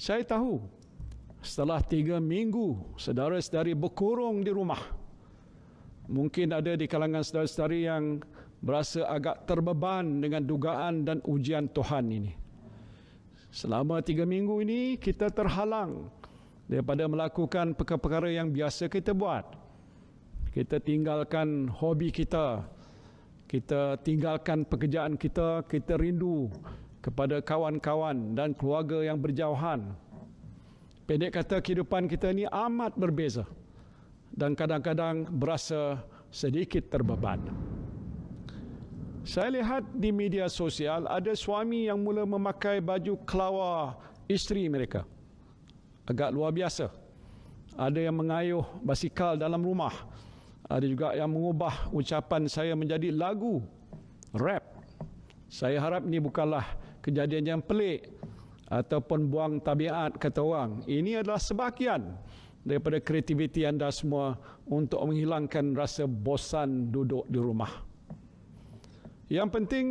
Saya tahu setelah tiga minggu saudara-saudari berkurung di rumah. Mungkin ada di kalangan saudara-saudari yang berasa agak terbeban dengan dugaan dan ujian Tuhan ini. Selama tiga minggu ini kita terhalang daripada melakukan perkara-perkara yang biasa kita buat. Kita tinggalkan hobi kita. Kita tinggalkan pekerjaan kita. Kita rindu kepada kawan-kawan dan keluarga yang berjauhan. Pendek kata kehidupan kita ini amat berbeza dan kadang-kadang berasa sedikit terbeban. Saya lihat di media sosial ada suami yang mula memakai baju kelawar isteri mereka. Agak luar biasa. Ada yang mengayuh basikal dalam rumah. Ada juga yang mengubah ucapan saya menjadi lagu rap. Saya harap ini bukanlah kejadian yang pelik ataupun buang tabiat kata orang. Ini adalah sebahagian daripada kreativiti anda semua untuk menghilangkan rasa bosan duduk di rumah. Yang penting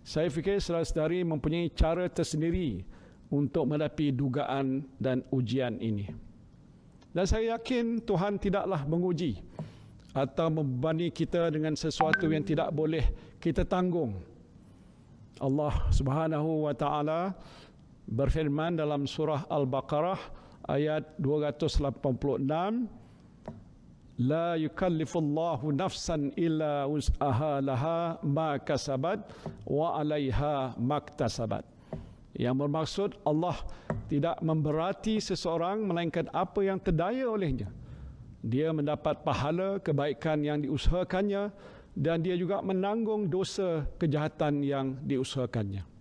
saya fikir saudara-saudari mempunyai cara tersendiri untuk menghadapi dugaan dan ujian ini. Dan saya yakin Tuhan tidaklah menguji atau membebani kita dengan sesuatu yang tidak boleh kita tanggung. Allah Subhanahu wa taala berfirman dalam surah Al-Baqarah ayat 286 la yukallifullahu nafsan illa usaha laha ma kasabat wa 'alaiha maktasabat yang bermaksud Allah tidak memberati seseorang melainkan apa yang terdaya olehnya dia mendapat pahala kebaikan yang diusahakannya dan dia juga menanggung dosa kejahatan yang diusahakannya.